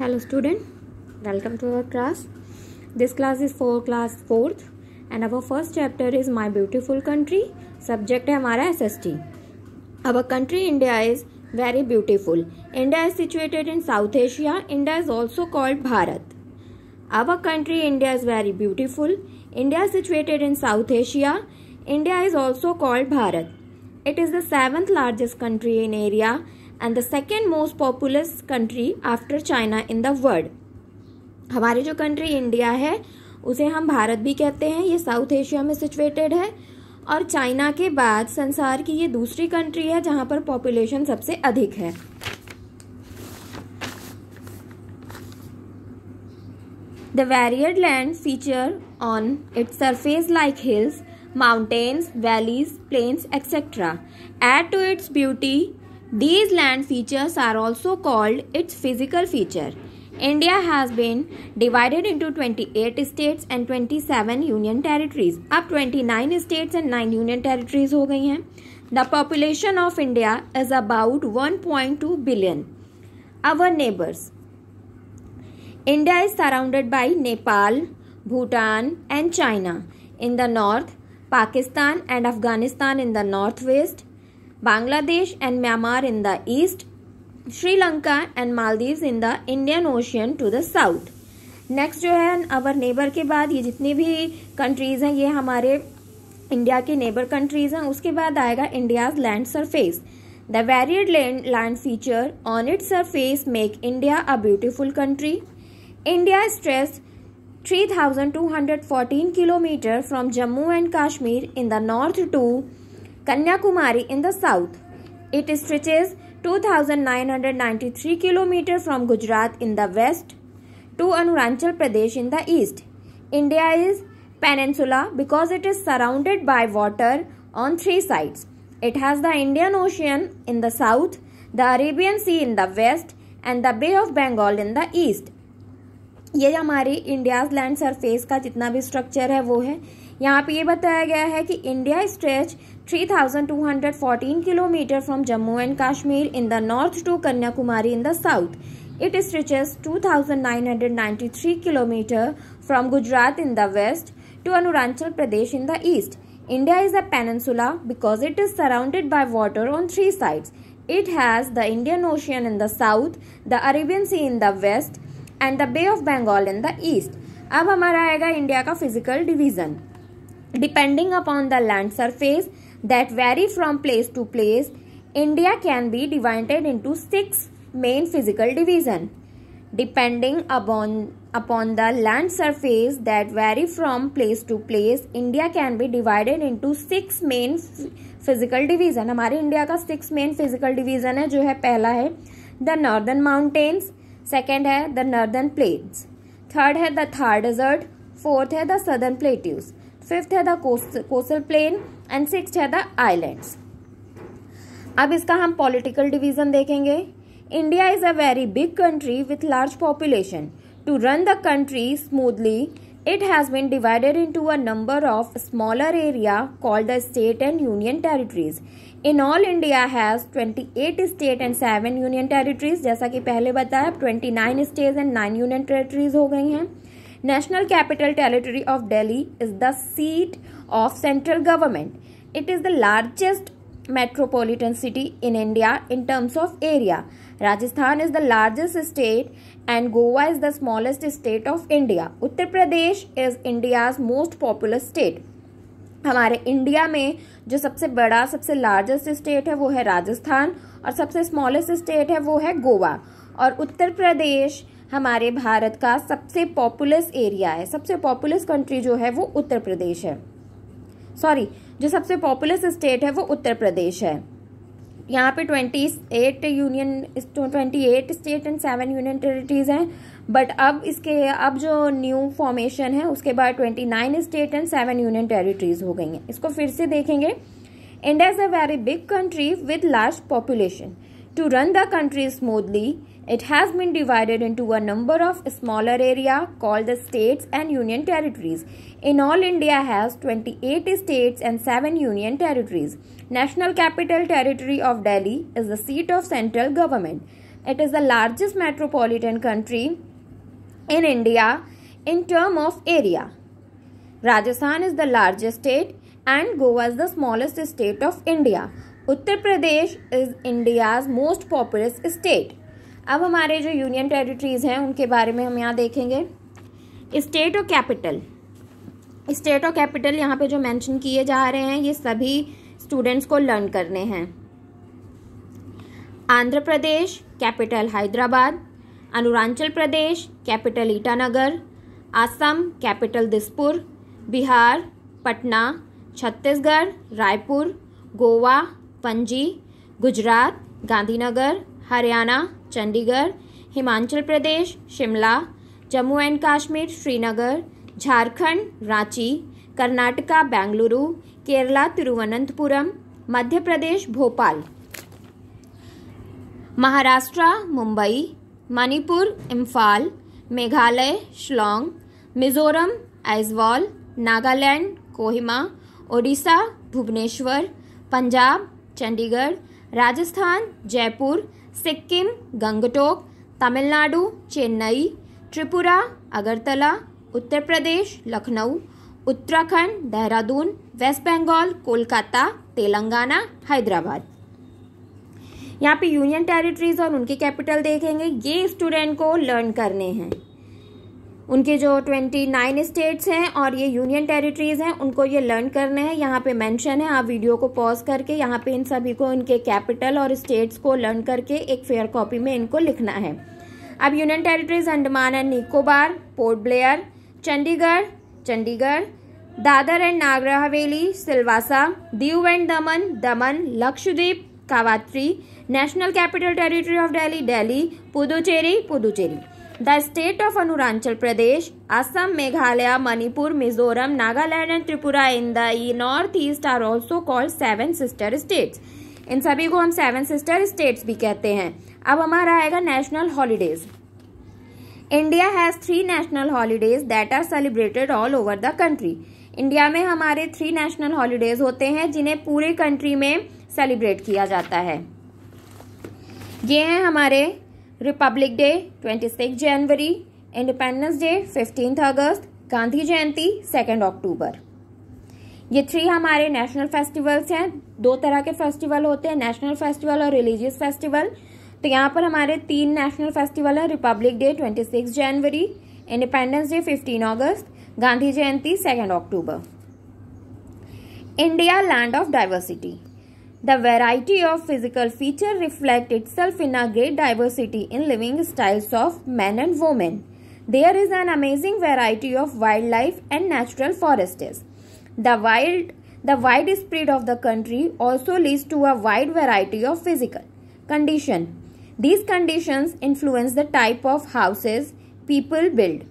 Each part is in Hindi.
hello student welcome to our class this class is for class 4th and our first chapter is my beautiful country subject है हमारा SST our country India is very beautiful India is situated in South Asia India is also called Bharat our country India is very beautiful India is situated in South Asia India is also called Bharat it is the seventh largest country in area and the second most populous country after China in the world हमारी जो कंट्री इंडिया है उसे हम भारत भी कहते हैं ये साउथ एशिया में सिचुएटेड है और चाइना के बाद संसार की ये दूसरी कंट्री है जहाँ पर पॉपुलेशन सबसे अधिक है the varied land feature on its surface like hills mountains valleys plains etcetera add to its beauty These land features are also called its physical feature. India has been divided into 28 states and 27 union territories. Up 29 states and 9 union territories हो गई The population of India is about 1.2 billion. Our neighbors. India is surrounded by Nepal, Bhutan and China in the north, Pakistan and Afghanistan in the northwest, Bangladesh and Myanmar in the east, Sri Lanka and Maldives in the Indian Ocean to the south. Next जो है अवर नेबर के बाद ये जितनी भी कंट्रीज़ हैं ये हमारे इंडिया के नेबर कंट्रीज़ हैं उसके बाद आएगा India's land surface the varied land feature on it surface make India a beautiful country India stretches 3,214 kilometre from Jammu and Kashmir in the north to Kanyakumari in the south. It stretches 2,993 km from Gujarat in the west to Arunachal Pradesh in the east. India is peninsula because it is surrounded by water on three sides. It has the Indian Ocean in the south, the Arabian Sea in the west, and the Bay of Bengal in the east. ये हमारी इंडियाज लैंड सरफेस का जितना भी स्ट्रक्चर है वो है यहाँ पे ये बताया गया है कि India stretch 3,214 km from Jammu and Kashmir in the north to Kanyakumari in the south. It stretches 2,993 km from Gujarat in the west to Arunachal Pradesh in the east. India is a peninsula because it is surrounded by water on three sides. It has the Indian Ocean in the south, the Arabian Sea in the west, and the Bay of Bengal in the अब हमारा आएगा इंडिया का physical division upon the land surface, that vary from place to place, India can be divided into six main physical division depending upon upon the land surface that vary from place to place india can be divided into six main physical division हमारे इंडिया का सिक्स मेन फिजिकल डिवीजन है जो है पहला Second the the northern plains. Third plates the thar desert. Fourth fourth the southern plateaus. Fifth है the coastal plain and sixth है द आइलैंड्स अब इसका हम पॉलिटिकल डिवीजन देखेंगे India is a very big country with large population to run the country smoothly it has been divided into a number of smaller area call the state and union territories in all India has eight state and seven union territories जैसा कि पहले बताया twenty nine state and nine union territories हो गई हैं national capital territory of Delhi is the seat of central government it is the largest metropolitan city in India in terms of area Rajasthan is the largest state and Goa is the smallest state of India Uttar Pradesh is India's most popular state हमारे इंडिया में जो सबसे बड़ा सबसे लार्जेस्ट स्टेट है वो है राजस्थान और सबसे स्मॉलेस्ट स्टेट है वो है गोवा और उत्तर प्रदेश हमारे भारत का सबसे पॉपुलस एरिया है सबसे पॉपुलस कंट्री जो है वो उत्तर प्रदेश है सॉरी जो सबसे पॉपुलस स्टेट है वो उत्तर प्रदेश है यहाँ पे twenty eight union twenty eight state and seven union territories हैं बट अब इसके अब जो न्यू फॉर्मेशन है उसके बाद twenty nine state and seven union territories हो गई हैं इसको फिर से देखेंगे India is a very big country with large population To run the country smoothly, it has been divided into a number of smaller area called the states and union territories. In all, India has 28 states and 7 union territories. National Capital Territory of Delhi is the seat of central government. It is the largest metropolitan country in India in term of area. Rajasthan is the largest state and Goa is the smallest state of India. Uttar Pradesh is India's most populous state अब हमारे जो यूनियन टेरिटरीज हैं उनके बारे में हम यहाँ देखेंगे स्टेट और कैपिटल स्टेट और कैपिटल यहाँ पे जो मेंशन किए जा रहे हैं ये सभी स्टूडेंट्स को लर्न करने हैं Andhra Pradesh capital Hyderabad Arunachal Pradesh capital Itanagar Assam capital Dispur Bihar Patna Chhattisgarh Raipur Goa Panaji Gujarat Gandhinagar Haryana Chandigarh Himachal Pradesh Shimla Jammu and Kashmir Srinagar Jharkhand Ranchi Karnataka Bengaluru Kerala Thiruvananthapuram Madhya Pradesh Bhopal Maharashtra Mumbai Manipur Imphal Meghalaya Shillong Mizoram Aizawl Nagaland Kohima Odisha Bhubaneswar Punjab Chandigarh Rajasthan Jaipur Sikkim Gangtok Tamil Nadu Chennai Tripura Agartala Uttar Pradesh Lucknow Uttarakhand Dehradun West Bengal Kolkata Telangana Hyderabad यहाँ पे यूनियन टेरिटरीज और उनके कैपिटल देखेंगे ये स्टूडेंट को लर्न करने हैं उनके जो 29 स्टेट्स हैं और ये यूनियन टेरिटरीज हैं उनको ये लर्न करने हैं यहाँ पे मेंशन है आप वीडियो को पॉज करके यहाँ पे इन सभी को इनके कैपिटल और स्टेट्स को लर्न करके एक फेयर कॉपी में इनको लिखना है अब union territories Andaman and Nicobar Port Blair Chandigarh Chandigarh Dadra and Nagar Haveli Silvassa Diu and Daman Daman Lakshadweep कावात्री national capital territory of Delhi Delhi Puducherry Puducherry the state of Arunachal Pradesh Assam Meghalaya Manipur Mizoram Nagaland and Tripura in the north east are also called seven sister states इन सभी को हम सेवन सिस्टर स्टेट्स भी कहते हैं अब हमारा आएगा national holidays India has three national holidays that are celebrated all over the country India में हमारे थ्री नेशनल हॉलीडेज होते हैं जिन्हें पूरे कंट्री में सेलिब्रेट किया जाता है ये हैं हमारे रिपब्लिक डे 26 जनवरी इंडिपेंडेंस डे 15 अगस्त गांधी जयंती 2 अक्टूबर ये थ्री हमारे नेशनल फेस्टिवल्स हैं दो तरह के फेस्टिवल होते हैं नेशनल फेस्टिवल और रिलीजियस फेस्टिवल तो यहाँ पर हमारे तीन नेशनल फेस्टिवल हैं रिपब्लिक डे 26 जनवरी इंडिपेंडेंस डे 15 अगस्त गांधी जयंती 2 अक्टूबर India land of diversity The variety of physical feature reflect itself in a great diversity in living styles of men and women. There is an amazing variety of wildlife and natural forests. The wild the wide spread of the country also leads to a wide variety of physical condition. These conditions influence the type of houses people build,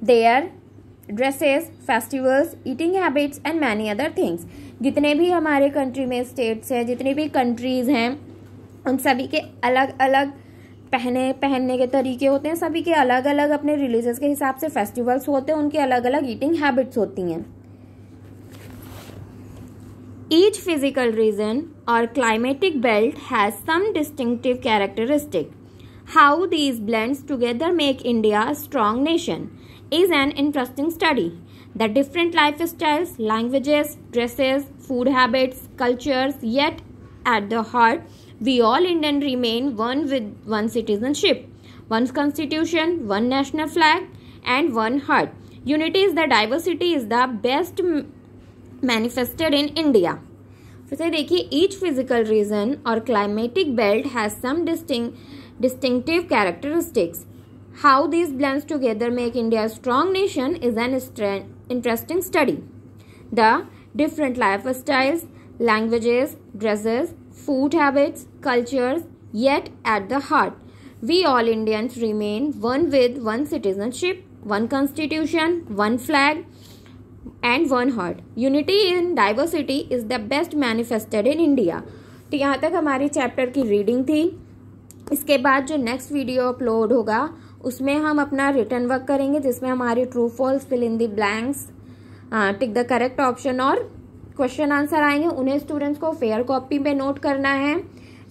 There. Dresses festivals eating habits and many other things जितने भी हमारे कंट्री में स्टेट्स हैं जितनी भी कंट्रीज़ हैं उन सभी के अलग अलग पहने पहनने के तरीके होते हैं सभी के अलग अलग अपने रिलीजस के हिसाब से फेस्टिवल्स होते हैं उनके अलग अलग ईटिंग हैबिट्स होती हैं ईच फिजिकल रीजन और climatic belt has some distinctive characteristic how these blends together make India a nation is an interesting study. The different lifestyles, languages, dresses, food habits, cultures, yet at the heart, we all Indian remain one with one citizenship, one constitution, one national flag, and one heart. Unity is the diversity is the best manifested in India. Each physical region or climatic belt has some belt has some how these blends together make India a strong nation is an interesting study. The different lifestyles, languages, dresses, food habits, cultures, yet at the heart, we all Indians remain one with one citizenship, one constitution, one flag, and one heart. Unity in diversity is the best manifested in India. तो यहाँ तक हमारी चैप्टर की रीडिंग थी इसके बाद जो नेक्स्ट वीडियो अपलोड होगा उसमें हम अपना रिटर्न वर्क करेंगे जिसमें हमारे true false fill in the blanks tick the correct option और क्वेश्चन आंसर आएंगे उन्हें स्टूडेंट्स को फेयर कॉपी में नोट करना है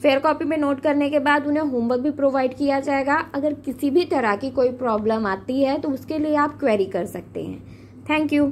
फेयर कॉपी में नोट करने के बाद उन्हें होमवर्क भी प्रोवाइड किया जाएगा अगर किसी भी तरह की कोई प्रॉब्लम आती है तो उसके लिए आप क्वेरी कर सकते हैं थैंक यू